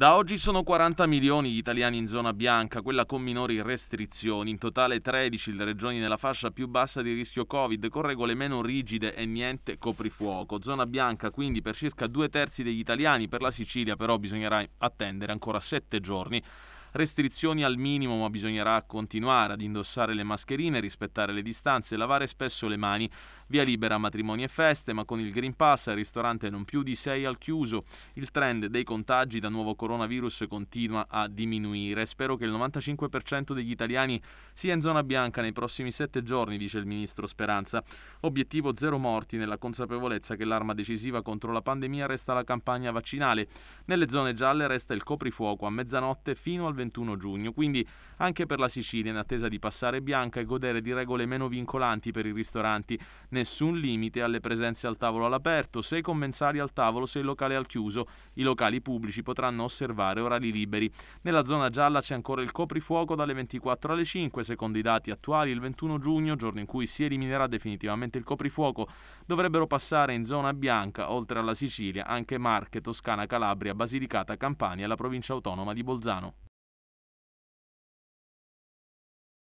Da oggi sono 40 milioni gli italiani in zona bianca, quella con minori restrizioni, in totale 13 le regioni nella fascia più bassa di rischio Covid, con regole meno rigide e niente coprifuoco. Zona bianca quindi per circa due terzi degli italiani, per la Sicilia però bisognerà attendere ancora 7 giorni Restrizioni al minimo, ma bisognerà continuare ad indossare le mascherine, rispettare le distanze, lavare spesso le mani. Via libera matrimoni e feste, ma con il Green Pass al ristorante non più di 6 al chiuso. Il trend dei contagi da nuovo coronavirus continua a diminuire. Spero che il 95% degli italiani sia in zona bianca nei prossimi 7 giorni, dice il ministro Speranza. Obiettivo zero morti nella consapevolezza che l'arma decisiva contro la pandemia resta la campagna vaccinale. Nelle zone gialle resta il coprifuoco a mezzanotte fino al 21 giugno, quindi anche per la Sicilia in attesa di passare bianca e godere di regole meno vincolanti per i ristoranti, nessun limite alle presenze al tavolo all'aperto, sei commensali al tavolo, sei locale al chiuso, i locali pubblici potranno osservare orari liberi. Nella zona gialla c'è ancora il coprifuoco dalle 24 alle 5, secondo i dati attuali il 21 giugno, giorno in cui si eliminerà definitivamente il coprifuoco, dovrebbero passare in zona bianca, oltre alla Sicilia, anche Marche, Toscana, Calabria, Basilicata, Campania e la provincia autonoma di Bolzano.